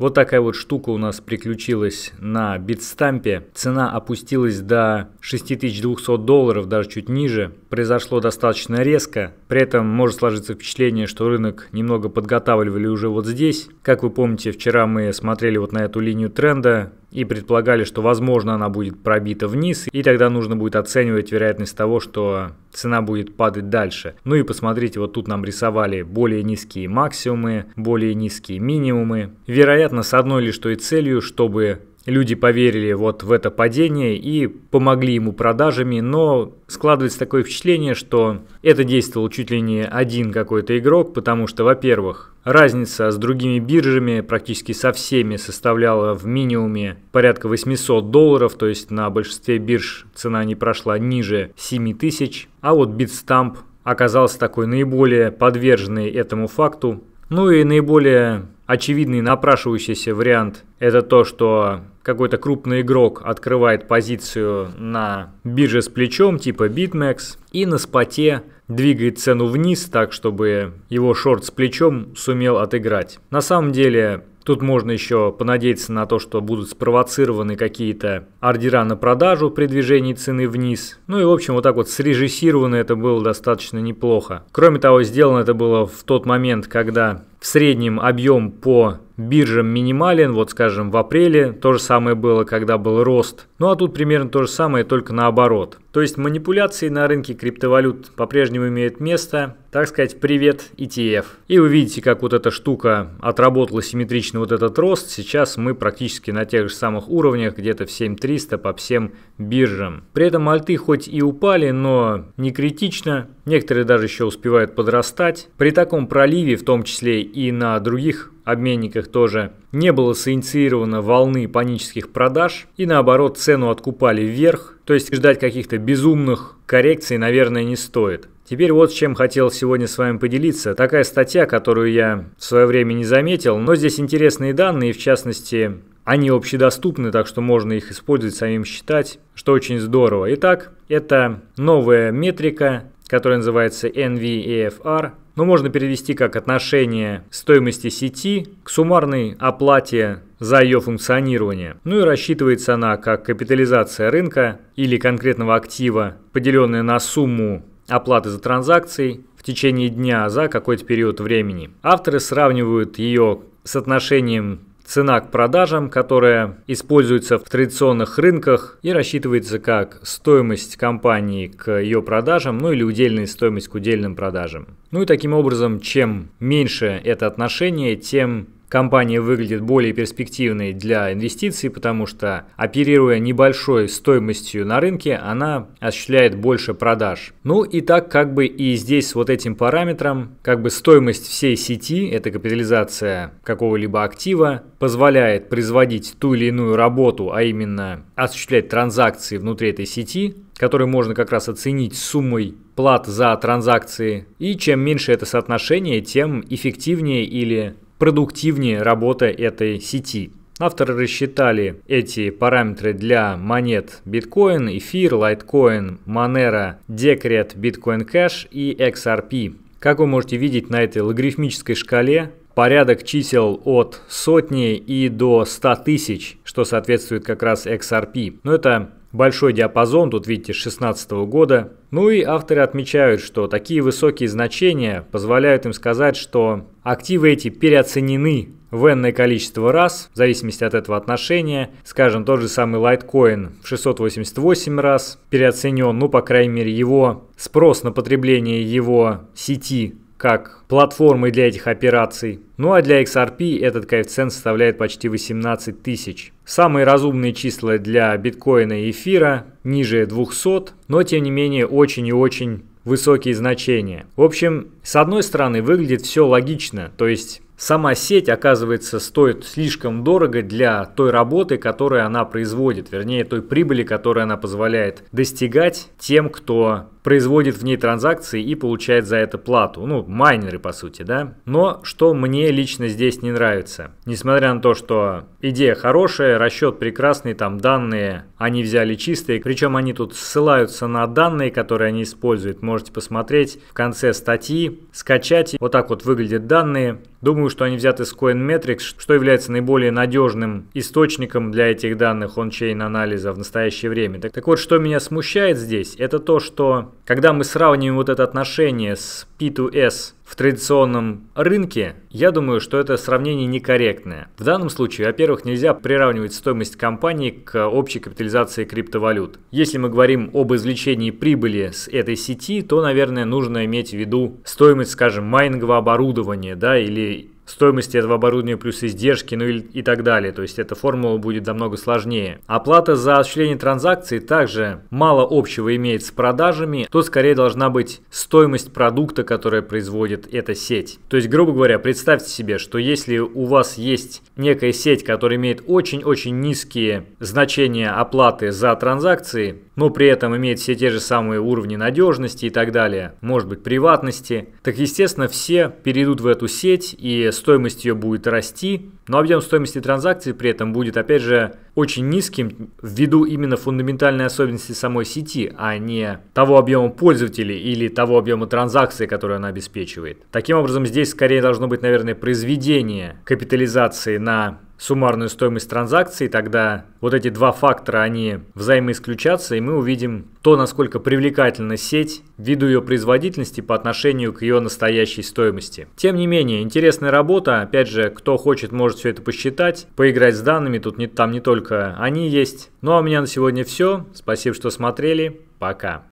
Вот такая вот штука у нас приключилась на битстампе. Цена опустилась до 6200 долларов, даже чуть ниже произошло достаточно резко. При этом может сложиться впечатление, что рынок немного подготавливали уже вот здесь. Как вы помните, вчера мы смотрели вот на эту линию тренда и предполагали, что возможно она будет пробита вниз, и тогда нужно будет оценивать вероятность того, что цена будет падать дальше. Ну и посмотрите, вот тут нам рисовали более низкие максимумы, более низкие минимумы. Вероятно, с одной лишь той целью, чтобы люди поверили вот в это падение и помогли ему продажами, но складывается такое впечатление, что это действовал чуть ли не один какой-то игрок, потому что, во-первых, разница с другими биржами практически со всеми составляла в минимуме порядка 800 долларов, то есть на большинстве бирж цена не прошла ниже 7000, а вот Bitstamp оказался такой наиболее подверженный этому факту. Ну и наиболее очевидный напрашивающийся вариант – это то, что какой-то крупный игрок открывает позицию на бирже с плечом типа BitMEX и на споте двигает цену вниз так, чтобы его шорт с плечом сумел отыграть. На самом деле Тут можно еще понадеяться на то, что будут спровоцированы какие-то ордера на продажу при движении цены вниз. Ну и в общем вот так вот срежиссировано это было достаточно неплохо. Кроме того, сделано это было в тот момент, когда в среднем объем по биржам минимален, вот скажем в апреле то же самое было, когда был рост. Ну а тут примерно то же самое, только наоборот. То есть манипуляции на рынке криптовалют по-прежнему имеют место, так сказать, привет ETF. И вы видите, как вот эта штука отработала симметрично вот этот рост. Сейчас мы практически на тех же самых уровнях, где-то в 7300 по всем биржам. При этом альты хоть и упали, но не критично. Некоторые даже еще успевают подрастать. При таком проливе, в том числе и на других обменниках тоже, не было соинициировано волны панических продаж и наоборот цену откупали вверх, то есть ждать каких-то безумных коррекций, наверное, не стоит. Теперь вот с чем хотел сегодня с вами поделиться. Такая статья, которую я в свое время не заметил, но здесь интересные данные, в частности, они общедоступны, так что можно их использовать, самим считать, что очень здорово. Итак, это новая метрика который называется NVEFR, э но можно перевести как отношение стоимости сети к суммарной оплате за ее функционирование. Ну и рассчитывается она как капитализация рынка или конкретного актива, поделенная на сумму оплаты за транзакции в течение дня за какой-то период времени. Авторы сравнивают ее с отношением Цена к продажам, которая используется в традиционных рынках и рассчитывается как стоимость компании к ее продажам, ну или удельная стоимость к удельным продажам. Ну и таким образом, чем меньше это отношение, тем компания выглядит более перспективной для инвестиций, потому что оперируя небольшой стоимостью на рынке, она осуществляет больше продаж. Ну и так как бы и здесь вот этим параметром, как бы стоимость всей сети, это капитализация какого-либо актива, позволяет производить ту или иную работу, а именно осуществлять транзакции внутри этой сети, который можно как раз оценить суммой плат за транзакции. И чем меньше это соотношение, тем эффективнее или продуктивнее работа этой сети. Авторы рассчитали эти параметры для монет Bitcoin, Эфир, Litecoin, Monero, Decred, Bitcoin Cash и XRP. Как вы можете видеть на этой логарифмической шкале, порядок чисел от сотни и до 100 тысяч, что соответствует как раз XRP. Но это Большой диапазон, тут видите, с 2016 года. Ну и авторы отмечают, что такие высокие значения позволяют им сказать, что активы эти переоценены в энное количество раз, в зависимости от этого отношения. Скажем, тот же самый лайткоин в 688 раз переоценен, ну, по крайней мере, его спрос на потребление его сети как платформы для этих операций. Ну а для XRP этот коэффициент составляет почти 18 тысяч. Самые разумные числа для биткоина и эфира ниже 200, но тем не менее очень и очень высокие значения. В общем, с одной стороны выглядит все логично, то есть сама сеть, оказывается, стоит слишком дорого для той работы, которую она производит, вернее, той прибыли, которую она позволяет достигать тем, кто производит в ней транзакции и получает за это плату. Ну, майнеры, по сути, да. Но что мне лично здесь не нравится. Несмотря на то, что идея хорошая, расчет прекрасный, там данные они взяли чистые. Причем они тут ссылаются на данные, которые они используют. Можете посмотреть в конце статьи, скачать. Вот так вот выглядят данные. Думаю, что они взяты с CoinMetrics, что является наиболее надежным источником для этих данных ончейн анализа в настоящее время. Так, так вот, что меня смущает здесь, это то, что когда мы сравниваем вот это отношение с P2S в традиционном рынке, я думаю, что это сравнение некорректное. В данном случае, во-первых, нельзя приравнивать стоимость компании к общей капитализации криптовалют. Если мы говорим об извлечении прибыли с этой сети, то, наверное, нужно иметь в виду стоимость, скажем, майнингового оборудования, да, или стоимости этого оборудования плюс издержки, ну и, и так далее. То есть эта формула будет намного сложнее. Оплата за осуществление транзакции также мало общего имеет с продажами. то скорее должна быть стоимость продукта, которая производит эта сеть. То есть, грубо говоря, представьте себе, что если у вас есть некая сеть, которая имеет очень-очень низкие значения оплаты за транзакции, но при этом имеет все те же самые уровни надежности и так далее, может быть приватности, так естественно все перейдут в эту сеть и стоимость ее будет расти, но объем стоимости транзакции при этом будет, опять же, очень низким ввиду именно фундаментальной особенности самой сети, а не того объема пользователей или того объема транзакций, который она обеспечивает. Таким образом, здесь скорее должно быть, наверное, произведение капитализации на суммарную стоимость транзакции, тогда вот эти два фактора, они взаимоисключатся, и мы увидим то, насколько привлекательна сеть ввиду ее производительности по отношению к ее настоящей стоимости. Тем не менее, интересная работа, опять же, кто хочет, может все это посчитать, поиграть с данными, тут не, там не только они есть. Ну а у меня на сегодня все, спасибо, что смотрели, пока.